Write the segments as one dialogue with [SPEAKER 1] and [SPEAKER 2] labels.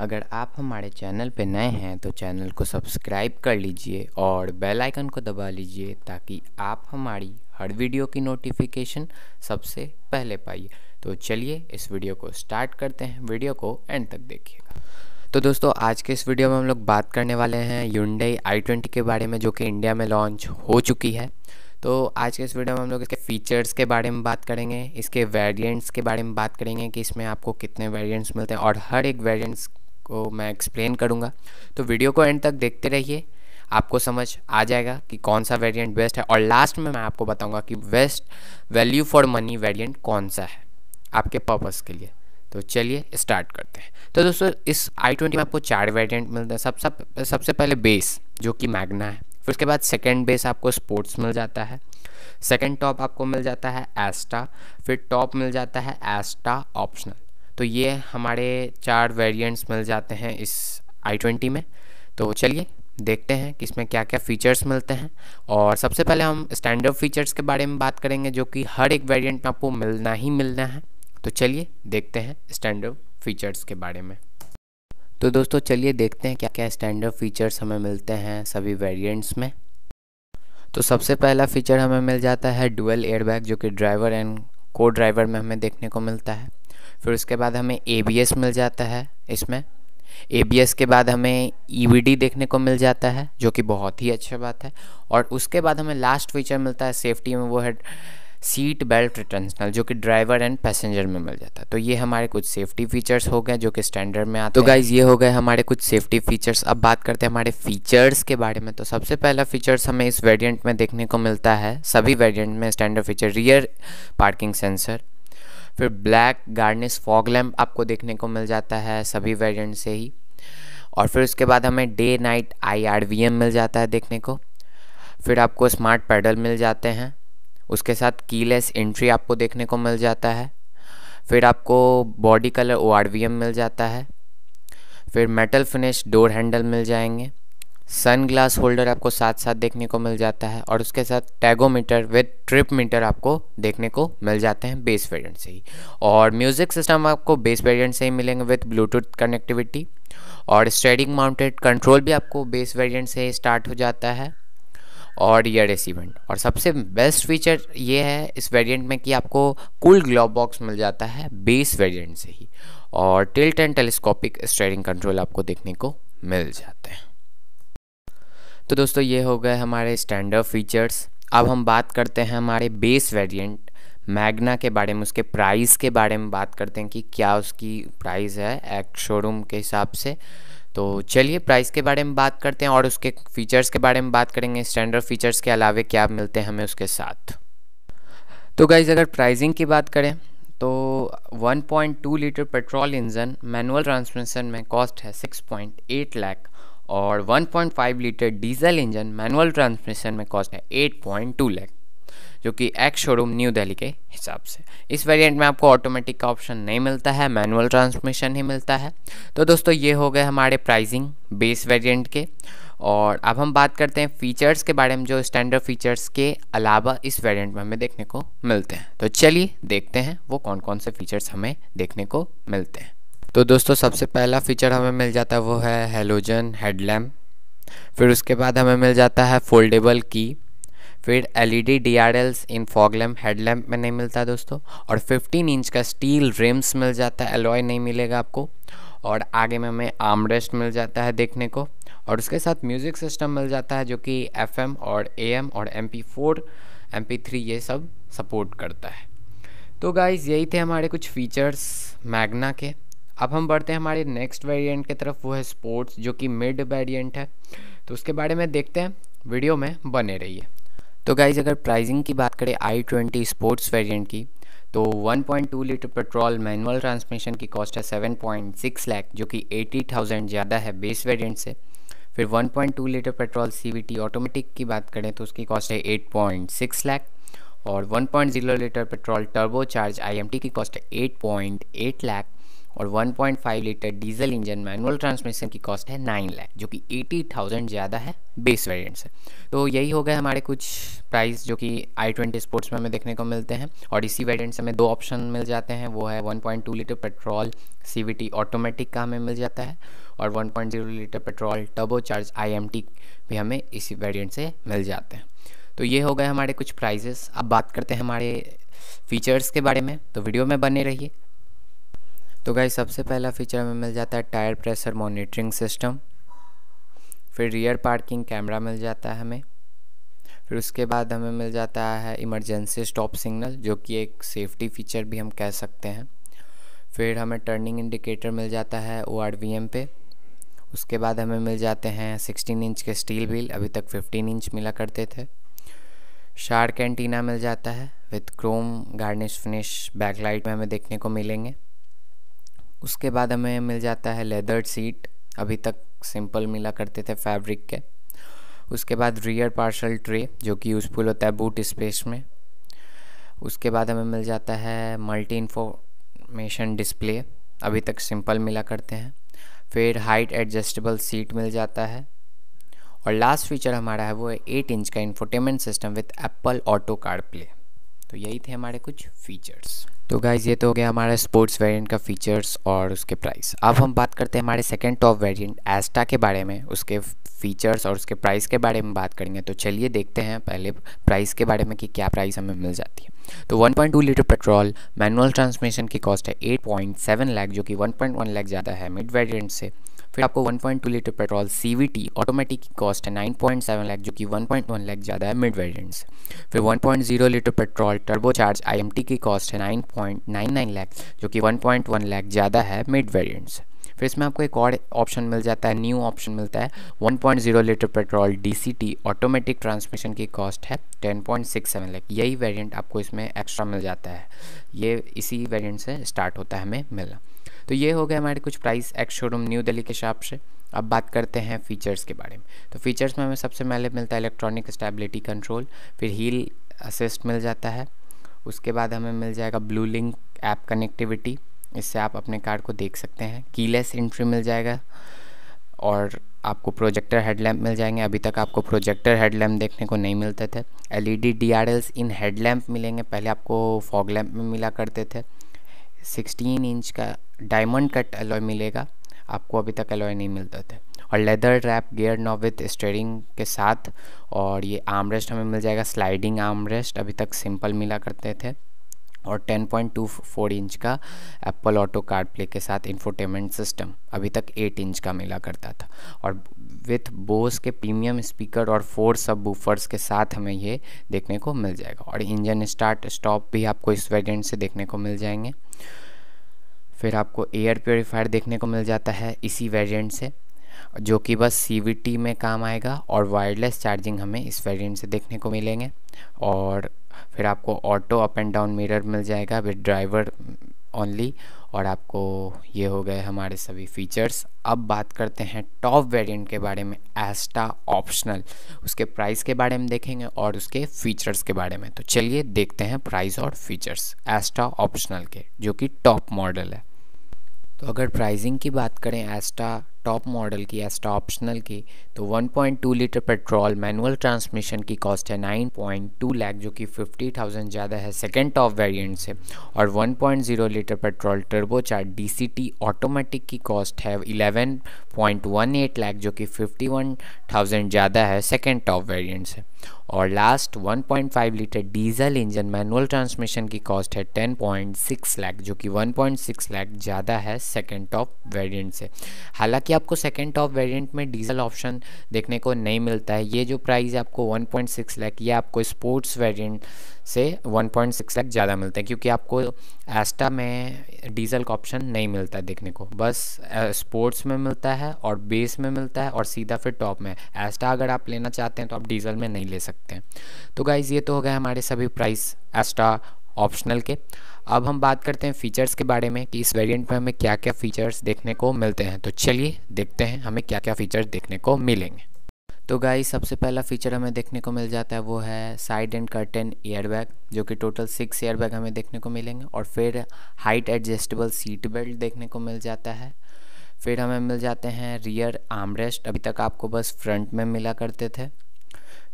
[SPEAKER 1] अगर आप हमारे चैनल पर नए हैं तो चैनल को सब्सक्राइब कर लीजिए और बेल आइकन को दबा लीजिए ताकि आप हमारी हर वीडियो की नोटिफिकेशन सबसे पहले पाइए तो चलिए इस वीडियो को स्टार्ट करते हैं वीडियो को एंड तक देखिएगा तो दोस्तों आज के इस वीडियो में हम लोग बात करने वाले हैं यूनडे आई ट्वेंटी के बारे में जो कि इंडिया में लॉन्च हो चुकी है तो आज के इस वीडियो में हम लोग इसके फीचर्स के बारे में बात करेंगे इसके वेरिएंट्स के बारे में बात करेंगे कि इसमें आपको कितने वेरिएंट्स मिलते हैं और हर एक वेरिएंट्स आपको मैं एक्सप्लेन करूँगा तो वीडियो को एंड तक देखते रहिए आपको समझ आ जाएगा कि कौन सा वेरिएंट बेस्ट है और लास्ट में मैं आपको बताऊंगा कि best value for money variant कौन सा है आपके पर्पस के लिए तो चलिए स्टार्ट करते हैं तो दोस्तों इस आई ट्वेंटी में आपको चार वेरिएंट मिलते हैं सब सब सबसे पहले बेस जो कि मैगना है फिर उसके बाद सेकेंड बेस आपको स्पोर्ट्स मिल जाता है सेकेंड टॉप आपको मिल जाता है एस्टा फिर टॉप मिल जाता है एस्टा ऑप्शनल तो ये हमारे चार वेरिएंट्स मिल जाते हैं इस आई ट्वेंटी में तो चलिए देखते हैं कि इसमें क्या क्या फ़ीचर्स मिलते हैं और सबसे पहले हम स्टैंडर्ड फ़ीचर्स के बारे में बात करेंगे जो कि हर एक वेरिएंट में आपको मिलना ही मिलना है तो चलिए देखते हैं स्टैंडर्ड फ़ीचर्स के बारे में तो दोस्तों चलिए देखते हैं क्या क्या स्टैंडर्ड फ़ीचर्स हमें मिलते हैं सभी वेरियंट्स में तो सबसे पहला फ़ीचर हमें मिल जाता है डुअल एयरबैग जो कि ड्राइवर एंड को ड्राइवर में हमें देखने को मिलता है फिर उसके बाद हमें ए मिल जाता है इसमें ए के बाद हमें ई e देखने को मिल जाता है जो कि बहुत ही अच्छी बात है और उसके बाद हमें लास्ट फीचर मिलता है सेफ्टी में वो है सीट बेल्ट रिटर्नल जो कि ड्राइवर एंड पैसेंजर में मिल जाता है तो ये हमारे कुछ सेफ्टी फीचर्स हो गए जो कि स्टैंडर्ड में आते तो गाइज ये हो गए हमारे कुछ सेफ्टी फीचर्स अब बात करते हैं हमारे फीचर्स के बारे में तो सबसे पहला फीचर्स हमें इस वेरियंट में देखने को मिलता है सभी वेरियंट में standard feature rear parking sensor फिर ब्लैक गार्निस फॉग लैम्प आपको देखने को मिल जाता है सभी वेरिएंट से ही और फिर उसके बाद हमें डे नाइट आई मिल जाता है देखने को फिर आपको स्मार्ट पैडल मिल जाते हैं उसके साथ कीलेस एंट्री आपको देखने को मिल जाता है फिर आपको बॉडी कलर ओ मिल जाता है फिर मेटल फिनिश डोर हैंडल मिल जाएंगे सन ग्लास होल्डर आपको साथ साथ देखने को मिल जाता है और उसके साथ टैगोमीटर विद ट्रिप मीटर आपको देखने को मिल जाते हैं बेस वेरिएंट से ही और म्यूज़िक सिस्टम आपको बेस वेरिएंट से ही मिलेंगे विद ब्लूटूथ कनेक्टिविटी और स्टेडिंग माउंटेड कंट्रोल भी आपको बेस वेरिएंट से ही स्टार्ट हो जाता है और ईयर इवेंट और सबसे बेस्ट फीचर ये है इस वेरिएंट में कि आपको कूल ग्लोब बॉक्स मिल जाता है बेस वेरिएंट से ही और tilt and telescopic steering control आपको देखने को मिल जाते हैं तो दोस्तों ये हो गए हमारे स्टैंडर्ड फीचर्स अब हम बात करते हैं हमारे बेस वेरियंट मैगना के बारे में उसके प्राइस के बारे में बात करते हैं कि क्या उसकी प्राइस है एक्ट शोरूम के हिसाब से तो चलिए प्राइस के बारे में बात करते हैं और उसके फीचर्स के बारे में बात करेंगे स्टैंडर्ड फीचर्स के अलावा क्या मिलते हैं हमें उसके साथ तो गाइज़ अगर प्राइजिंग की बात करें तो 1.2 litre petrol engine manual transmission में कॉस्ट है 6.8 लाख और 1.5 litre diesel engine manual transmission में कॉस्ट है 8.2 लाख जो कि एक्स शोरूम न्यू दिल्ली के हिसाब से इस वेरिएंट में आपको ऑटोमेटिक का ऑप्शन नहीं मिलता है मैनुअल ट्रांसमिशन ही मिलता है तो दोस्तों ये हो गए हमारे प्राइसिंग बेस वेरिएंट के और अब हम बात करते हैं फीचर्स के बारे में जो स्टैंडर्ड फीचर्स के अलावा इस वेरिएंट में हमें देखने को मिलते हैं तो चलिए देखते हैं वो कौन कौन से फीचर्स हमें देखने को मिलते हैं तो दोस्तों सबसे पहला फीचर हमें मिल जाता है वो है हेलोजन हेडलैम्प फिर उसके बाद हमें मिल जाता है फोल्डेबल की फिर L E D D R Ls in fog lamp headlamp में नहीं मिलता दोस्तों और 15 इंच का स्टील रिम्स मिल जाता है एलॉय नहीं मिलेगा आपको और आगे में हमें आर्मरेस्ट मिल जाता है देखने को और उसके साथ म्यूज़िक सिस्टम मिल जाता है जो कि एफ और ए और M P four M P three ये सब सपोर्ट करता है तो गाइज यही थे हमारे कुछ फीचर्स मैगना के अब हम बढ़ते हैं हमारे नेक्स्ट वेरिएंट की तरफ वो है स्पोर्ट्स जो कि मिड वेरिएंट है तो उसके बारे में देखते हैं वीडियो में बने रहिए तो गाइज अगर प्राइसिंग की बात करें आई ट्वेंटी स्पोर्ट्स वेरिएंट की तो 1.2 लीटर पेट्रोल मैनुअल ट्रांसमिशन की कॉस्ट है 7.6 लाख जो कि 80,000 ज़्यादा है बेस वेरिएंट से फिर 1.2 लीटर पेट्रोल सीवीटी ऑटोमेटिक की बात करें तो उसकी कॉस्ट है 8.6 लाख और 1.0 litre petrol turbo charge I की कॉस्ट है 8.8 लाख और 1.5 litre diesel engine manual transmission की कॉस्ट है 9 लाख जो कि 80,000 ज़्यादा है बेस वेरिएंट से तो यही हो गए हमारे कुछ प्राइस जो कि आई ट्वेंटी स्पोर्ट्स में हमें देखने को मिलते हैं और इसी वेरिएंट से हमें दो ऑप्शन मिल जाते हैं वो है 1.2 लीटर पेट्रोल सी ऑटोमेटिक का हमें मिल जाता है और 1.0 litre petrol turbo charge I भी हमें इसी वेरियंट से मिल जाते हैं तो ये हो गए हमारे कुछ प्राइजेस अब बात करते हैं हमारे फीचर्स के बारे में तो वीडियो में बने रहिए तो गाइस सबसे पहला फीचर हमें मिल जाता है टायर प्रेशर मॉनिटरिंग सिस्टम फिर रियर पार्किंग कैमरा मिल जाता है हमें फिर उसके बाद हमें मिल जाता है इमरजेंसी स्टॉप सिग्नल जो कि एक सेफ्टी फीचर भी हम कह सकते हैं फिर हमें टर्निंग इंडिकेटर मिल जाता है ओ आर वी एम पे उसके बाद हमें मिल जाते हैं 16 इंच के स्टील व्हील अभी तक 15 इंच मिला करते थे शार्क एंटीना मिल जाता है with chrome garnish finish backlight में हमें देखने को मिलेंगे उसके बाद हमें मिल जाता है लेदर सीट अभी तक सिंपल मिला करते थे फैब्रिक के उसके बाद रियर पार्सल ट्रे जो कि यूज़फुल होता है बूट स्पेस में उसके बाद हमें मिल जाता है मल्टी इन्फॉर्मेशन डिस्प्ले अभी तक सिंपल मिला करते हैं फिर हाइट एडजस्टेबल सीट मिल जाता है और लास्ट फीचर हमारा है वो है एट इंच का infotainment system with Apple auto car play तो यही थे हमारे कुछ फीचर्स तो गाइज़ ये तो हो गया हमारा स्पोर्ट्स वेरिएंट का फीचर्स और उसके प्राइस अब हम बात करते हैं हमारे सेकंड टॉप वेरिएंट एस्टा के बारे में उसके फीचर्स और उसके प्राइस के बारे में बात करेंगे तो चलिए देखते हैं पहले प्राइस के बारे में कि क्या प्राइस हमें मिल जाती है तो 1.2 लीटर पेट्रोल मैनुअल ट्रांसमिशन की कॉस्ट है 8.7 लाख जो कि 1.1 लाख ज़्यादा है मिड वेरिएंट से फिर आपको 1.2 लीटर पेट्रोल सी ऑटोमेटिक की कॉस्ट है 9.7 लाख जो कि 1.1 लाख ज़्यादा है मिड वेरियंट से फिर 1.0 litre petrol turbo charge I की कॉस्ट है 9.99 लाख जो कि 1.1 लाख ज़्यादा है मिड वेरियंट से फिर इसमें आपको एक और ऑप्शन मिल जाता है न्यू ऑप्शन मिलता है 1.0 litre petrol DCT automatic transmission की कॉस्ट है 10.67 लाख यही वेरिएंट आपको इसमें एक्स्ट्रा मिल जाता है ये इसी वेरिएंट से स्टार्ट होता है हमें मिलना तो ये हो गए हमारे कुछ price ex showroom New Delhi के शॉप से अब बात करते हैं फीचर्स के बारे में तो फीचर्स में हमें सबसे पहले मिलता है इलेक्ट्रॉनिक स्टेबिलिटी कंट्रोल फिर हील असिस्ट मिल जाता है उसके बाद हमें मिल जाएगा ब्लू लिंक ऐप कनेक्टिविटी इससे आप अपने कार को देख सकते हैं कीलेस एंट्री मिल जाएगा और आपको प्रोजेक्टर हेडलैम्प मिल जाएंगे अभी तक आपको प्रोजेक्टर हेडलैम्प देखने को नहीं मिलते थे एलईडी डीआरएल्स इन हेडलैम्प मिलेंगे पहले आपको फॉग लैम्प में मिला करते थे 16 इंच का डायमंड कट अलॉय मिलेगा आपको अभी तक अलॉय नहीं मिलता था और leather wrap gear knob with steering के साथ और ये आर्मरेस्ट हमें मिल जाएगा स्लाइडिंग आर्मरेस्ट अभी तक सिंपल मिला करते थे और 10.24 इंच का एप्पल ऑटो कार्ड प्ले के साथ इंफोटेनमेंट सिस्टम अभी तक 8 इंच का मिला करता था और विथ बोस के प्रीमियम स्पीकर और फोर सब बूफर्स के साथ हमें ये देखने को मिल जाएगा और इंजन स्टार्ट स्टॉप भी आपको इस वेरियंट से देखने को मिल जाएंगे फिर आपको एयर प्योरीफायर देखने को मिल जाता है इसी वेरियंट से जो कि बस सी में काम आएगा और वायरलेस चार्जिंग हमें इस वेरियंट से देखने को मिलेंगे और फिर आपको auto up and down mirror मिल जाएगा विद ड्राइवर ओनली और आपको ये हो गए हमारे सभी फीचर्स अब बात करते हैं टॉप वेरिएंट के बारे में एस्टा ऑप्शनल उसके प्राइस के बारे में देखेंगे और उसके फीचर्स के बारे में तो चलिए देखते हैं प्राइस और फीचर्स एस्टा ऑप्शनल के जो कि टॉप मॉडल है तो अगर प्राइसिंग की बात करें एस्टा टॉप मॉडल की एस ऑप्शनल की तो 1.2 लीटर पेट्रोल मैनुअल ट्रांसमिशन की कॉस्ट है 9.2 लाख जो कि 50,000 ज़्यादा है सेकेंड टॉप वेरिएंट से और 1.0 लीटर पेट्रोल चार डी ऑटोमेटिक की कॉस्ट है 11.18 लाख जो कि 51,000 ज़्यादा है सेकेंड टॉप वेरिएंट से और last 1.5 litre diesel engine manual transmission की कॉस्ट है 10.6 लाख जो कि 1.6 लाख ज़्यादा है सेकेंड टॉप वेरिएंट से हालांकि कि आपको सेकेंड टॉप वेरिएंट में डीजल ऑप्शन देखने को नहीं मिलता है ये जो प्राइस है आपको 1.6 लाख ये आपको स्पोर्ट्स वेरिएंट से 1.6 लाख ज़्यादा मिलता है क्योंकि आपको एस्टा में डीजल का ऑप्शन नहीं मिलता देखने को बस स्पोर्ट्स में मिलता है और बेस में मिलता है और सीधा फिर टॉप में एस्टा अगर आप लेना चाहते हैं तो आप डीजल में नहीं ले सकते तो गाइज़ ये तो हो गया हमारे सभी प्राइस एस्टा ऑप्शनल के अब हम बात करते हैं फीचर्स के बारे में कि इस वेरिएंट में हमें क्या क्या फीचर्स देखने को मिलते हैं तो चलिए देखते हैं हमें क्या क्या फ़ीचर्स देखने को मिलेंगे तो गाई सबसे पहला फीचर हमें देखने को मिल जाता है वो है साइड एंड कर्टन एयरबैग जो कि टोटल सिक्स एयरबैग हमें देखने को मिलेंगे और फिर हाइट एडजस्टेबल सीट बेल्ट देखने को मिल जाता है फिर हमें मिल जाते हैं रियर आर्मरेस्ट अभी तक आपको बस फ्रंट में मिला करते थे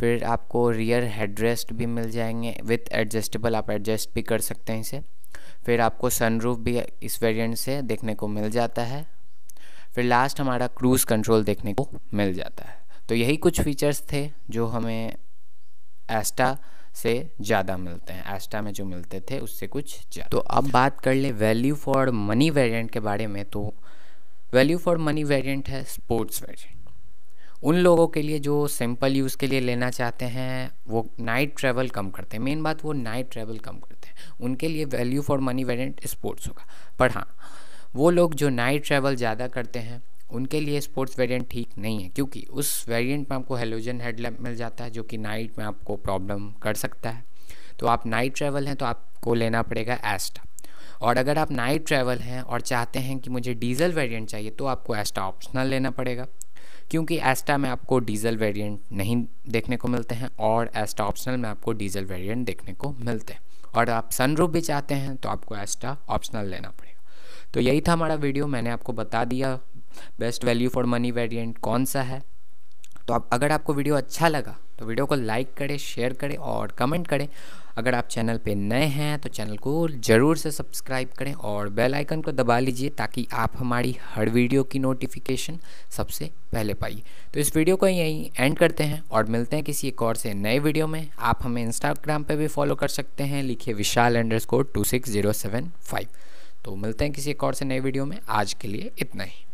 [SPEAKER 1] फिर आपको रियर हेड रेस्ट भी मिल जाएंगे विथ एडजस्टेबल आप एडजस्ट भी कर सकते हैं इसे फिर आपको सनरूफ भी इस वेरिएंट से देखने को मिल जाता है फिर लास्ट हमारा क्रूज़ कंट्रोल देखने को मिल जाता है तो यही कुछ फीचर्स थे जो हमें एस्टा से ज़्यादा मिलते हैं एस्टा में जो मिलते थे उससे कुछ ज़्यादा तो अब बात कर ले वैल्यू फॉर मनी वेरिएंट के बारे में तो वैल्यू फॉर मनी वेरिएंट है स्पोर्ट्स वेरिएंट उन लोगों के लिए जो सिंपल यूज़ के लिए लेना चाहते हैं वो नाइट ट्रैवल कम करते हैं मेन बात वो नाइट ट्रैवल कम करते हैं उनके लिए value for money variant sports होगा पर हाँ वो लोग जो नाइट ट्रैवल ज़्यादा करते हैं उनके लिए स्पोर्ट्स वेरिएंट ठीक नहीं है क्योंकि उस वेरिएंट में आपको हेलोजन हेडलैम्प मिल जाता है जो कि नाइट में आपको प्रॉब्लम कर सकता है तो आप नाइट ट्रैवल हैं तो आपको लेना पड़ेगा एस्टा और अगर आप नाइट ट्रैवल हैं और चाहते हैं कि मुझे डीजल वेरिएंट चाहिए तो आपको एस्टा ऑप्शनल लेना पड़ेगा क्योंकि एस्टा में आपको डीजल वेरिएंट नहीं देखने को मिलते हैं और एस्टा ऑप्शनल में आपको डीजल वेरिएंट देखने को मिलते हैं और आप सनरूफ भी चाहते हैं तो आपको एस्टा ऑप्शनल लेना पड़ेगा तो यही था हमारा वीडियो मैंने आपको बता दिया best value for money variant कौन सा है तो आप अगर आपको वीडियो अच्छा लगा तो वीडियो को लाइक करें शेयर करें और कमेंट करें अगर आप चैनल पे नए हैं तो चैनल को ज़रूर से सब्सक्राइब करें और बेल आइकन को दबा लीजिए ताकि आप हमारी हर वीडियो की नोटिफिकेशन सबसे पहले पाइए तो इस वीडियो को यहीं एंड करते हैं और मिलते हैं किसी एक और से नए वीडियो में आप हमें इंस्टाग्राम पर भी फॉलो कर सकते हैं लिखिए विशाल अंडर तो मिलते हैं किसी एक और से नए वीडियो में आज के लिए इतना ही